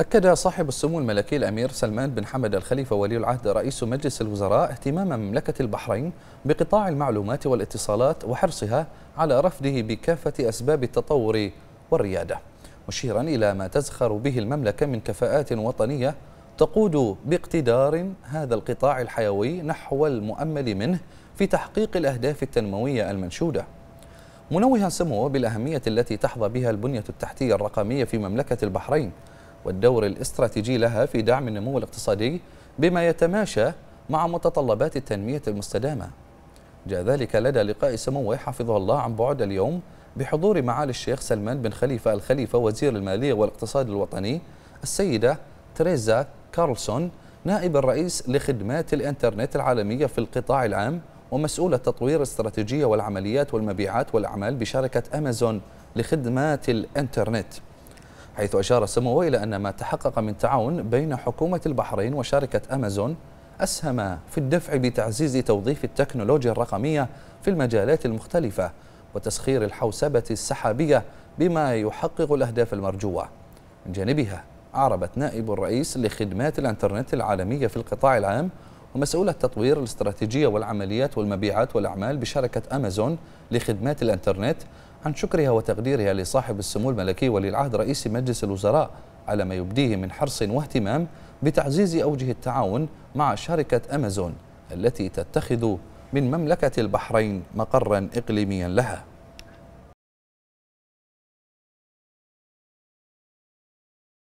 أكد صاحب السمو الملكي الأمير سلمان بن حمد الخليفة ولي العهد رئيس مجلس الوزراء اهتمام مملكة البحرين بقطاع المعلومات والاتصالات وحرصها على رفده بكافة أسباب التطور والريادة مشيرا إلى ما تزخر به المملكة من كفاءات وطنية تقود باقتدار هذا القطاع الحيوي نحو المؤمل منه في تحقيق الأهداف التنموية المنشودة منوها سموه بالأهمية التي تحظى بها البنية التحتية الرقمية في مملكة البحرين والدور الاستراتيجي لها في دعم النمو الاقتصادي بما يتماشى مع متطلبات التنمية المستدامة جاء ذلك لدى لقاء سموه حفظه الله عن بعد اليوم بحضور معالي الشيخ سلمان بن خليفة الخليفة وزير المالية والاقتصاد الوطني السيدة تريزا كارلسون نائب الرئيس لخدمات الإنترنت العالمية في القطاع العام ومسؤولة تطوير استراتيجية والعمليات والمبيعات والأعمال بشركة أمازون لخدمات الإنترنت حيث أشار سموه إلى أن ما تحقق من تعاون بين حكومة البحرين وشركة أمازون أسهم في الدفع بتعزيز توظيف التكنولوجيا الرقمية في المجالات المختلفة وتسخير الحوسبة السحابية بما يحقق الأهداف المرجوة من جانبها أعربت نائب الرئيس لخدمات الانترنت العالمية في القطاع العام ومسؤولة تطوير الاستراتيجية والعمليات والمبيعات والأعمال بشركة أمازون لخدمات الانترنت عن شكرها وتقديرها لصاحب السمو الملكي ولي العهد رئيس مجلس الوزراء على ما يبديه من حرص واهتمام بتعزيز أوجه التعاون مع شركة أمازون التي تتخذ من مملكة البحرين مقرا إقليميا لها